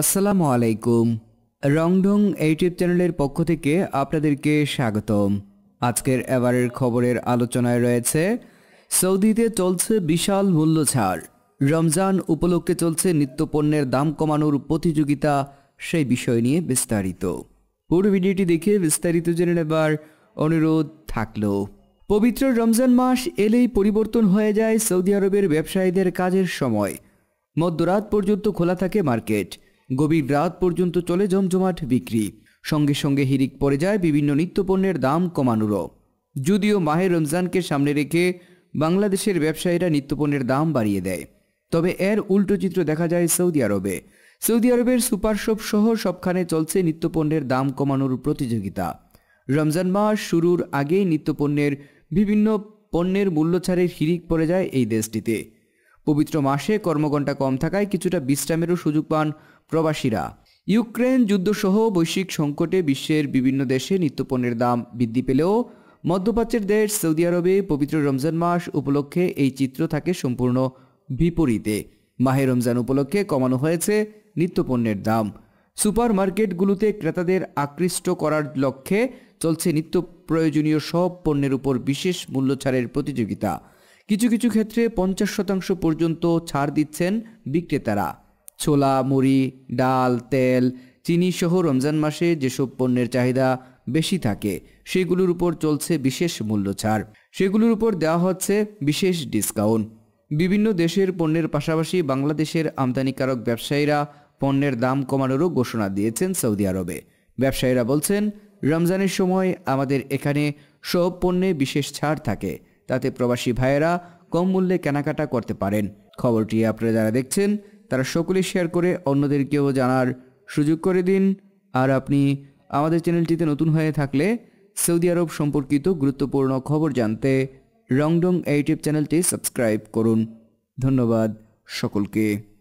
আসসালামু আলাইকুম রংডং ইউটিউব চ্যানেলের পক্ষ থেকে আপনাদেরকে স্বাগতম আজকের এবারের খবরের আলোচনায় রয়েছে সৌদিতে চলছে বিশাল মূল্য ছাড় রমজান উপলক্ষে চলছে নিত্যপণ্যের দাম কমানোর প্রতিযোগিতা সেই বিষয় নিয়ে বিস্তারিত পুরো ভিডিওটি দেখে বিস্তারিত জেনে নেবার অনুরোধ থাকলো পবিত্র রমজান মাস এলেই পরিবর্তন হয়ে যায় সৌদি আরবের ব্যবসায়ীদের কাজের সময় মধ্যরাত পর্যন্ত খোলা থাকে মার্কেট গভীর রাত পর্যন্ত চলে জমজমাট বিক্রি সঙ্গে সঙ্গে হিরিক পড়ে যায় বিভিন্ন নিত্যপণ্যের দাম কমানোরও যদিও মাহে রমজানকে সামনে রেখে বাংলাদেশের ব্যবসায়ীরা নিত্যপণ্যের দাম বাড়িয়ে দেয় তবে এর উল্টো চিত্র দেখা যায় সৌদি আরবে সৌদি আরবের সুপারশপ সহ সবখানে চলছে নিত্যপণ্যের দাম কমানোর প্রতিযোগিতা রমজান মাস শুরুর আগেই নিত্যপণ্যের বিভিন্ন পণ্যের মূল্য ছাড়ের হিরিক পড়ে যায় এই দেশটিতে পবিত্র মাসে কর্মঘণ্টা কম থাকায় কিছুটা বিশ্রামেরও সুযোগ পান প্রবাসীরা ইউক্রেন যুদ্ধসহ বৈশ্বিক সংকটে বিশ্বের বিভিন্ন দেশে নিত্যপণ্যের দাম বৃদ্ধি পেলেও মধ্যপ্রাচ্যের দেশ সৌদি আরবে পবিত্র রমজান মাস উপলক্ষে এই চিত্র থাকে সম্পূর্ণ বিপরীতে মাহে রমজান উপলক্ষে কমানো হয়েছে নিত্যপণ্যের দাম সুপার মার্কেটগুলোতে ক্রেতাদের আকৃষ্ট করার লক্ষ্যে চলছে নিত্য প্রয়োজনীয় সব পণ্যের উপর বিশেষ মূল্য ছাড়ের প্রতিযোগিতা কিছু কিছু ক্ষেত্রে পঞ্চাশ শতাংশ পর্যন্ত ছাড় দিচ্ছেন বিক্রেতারা ছোলা মুড়ি ডাল তেল চিনি সহ রমজান মাসে যেসব পণ্যের চাহিদা বেশি থাকে সেগুলোর উপর চলছে বিশেষ মূল্য ছাড় সেগুলোর উপর দেওয়া হচ্ছে বিশেষ ডিসকাউন্ট বিভিন্ন দেশের পণ্যের পাশাপাশি বাংলাদেশের আমদানিকারক ব্যবসায়ীরা পণ্যের দাম কমানোরও ঘোষণা দিয়েছেন সৌদি আরবে ব্যবসায়ীরা বলছেন রমজানের সময় আমাদের এখানে সব পণ্যে বিশেষ ছাড় থাকে তাতে প্রবাসী ভাইয়েরা কম মূল্যে কেনাকাটা করতে পারেন খবরটি আপনারা যারা দেখছেন তারা সকলে শেয়ার করে অন্যদেরকেও জানার সুযোগ করে দিন আর আপনি আমাদের চ্যানেলটিতে নতুন হয়ে থাকলে সৌদি আরব সম্পর্কিত গুরুত্বপূর্ণ খবর জানতে রংডং ইউটিউব চ্যানেলটি সাবস্ক্রাইব করুন ধন্যবাদ সকলকে